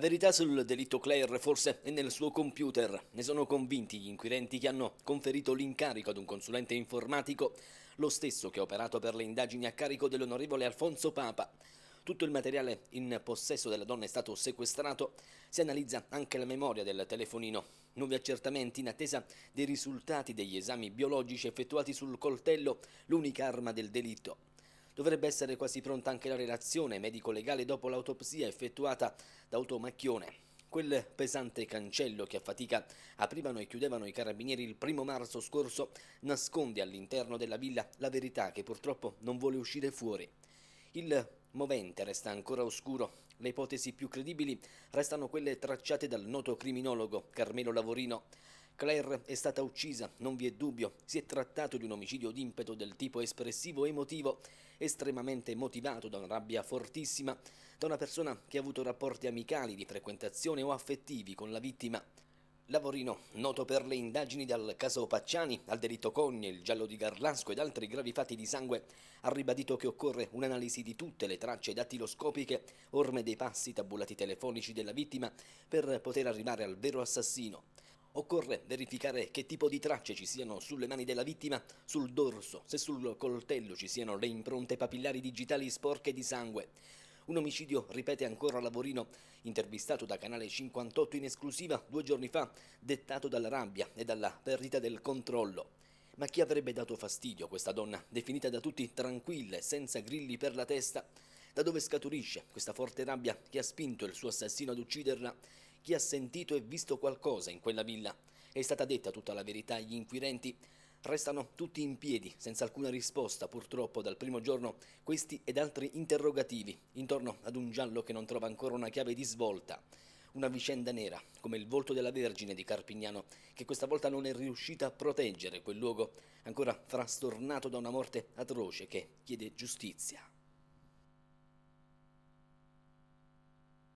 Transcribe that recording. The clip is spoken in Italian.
La verità sul delitto Claire forse è nel suo computer. Ne sono convinti gli inquirenti che hanno conferito l'incarico ad un consulente informatico, lo stesso che ha operato per le indagini a carico dell'onorevole Alfonso Papa. Tutto il materiale in possesso della donna è stato sequestrato, si analizza anche la memoria del telefonino. Nuovi accertamenti in attesa dei risultati degli esami biologici effettuati sul coltello, l'unica arma del delitto. Dovrebbe essere quasi pronta anche la relazione medico-legale dopo l'autopsia effettuata da Automacchione. Quel pesante cancello che a fatica aprivano e chiudevano i carabinieri il primo marzo scorso nasconde all'interno della villa la verità che purtroppo non vuole uscire fuori. Il movente resta ancora oscuro. Le ipotesi più credibili restano quelle tracciate dal noto criminologo Carmelo Lavorino. Claire è stata uccisa, non vi è dubbio, si è trattato di un omicidio d'impeto del tipo espressivo emotivo, estremamente motivato da una rabbia fortissima, da una persona che ha avuto rapporti amicali di frequentazione o affettivi con la vittima. Lavorino, noto per le indagini dal caso Pacciani, al delitto Cogni, il giallo di Garlasco ed altri gravi fatti di sangue, ha ribadito che occorre un'analisi di tutte le tracce dattiloscopiche, orme dei passi, tabulati telefonici della vittima, per poter arrivare al vero assassino. Occorre verificare che tipo di tracce ci siano sulle mani della vittima, sul dorso, se sul coltello ci siano le impronte papillari digitali sporche di sangue. Un omicidio, ripete ancora Lavorino, intervistato da Canale 58 in esclusiva due giorni fa, dettato dalla rabbia e dalla perdita del controllo. Ma chi avrebbe dato fastidio a questa donna, definita da tutti tranquilla e senza grilli per la testa? Da dove scaturisce questa forte rabbia che ha spinto il suo assassino ad ucciderla? chi ha sentito e visto qualcosa in quella villa. È stata detta tutta la verità agli inquirenti. Restano tutti in piedi, senza alcuna risposta purtroppo dal primo giorno, questi ed altri interrogativi intorno ad un giallo che non trova ancora una chiave di svolta. Una vicenda nera, come il volto della Vergine di Carpignano, che questa volta non è riuscita a proteggere quel luogo, ancora frastornato da una morte atroce che chiede giustizia.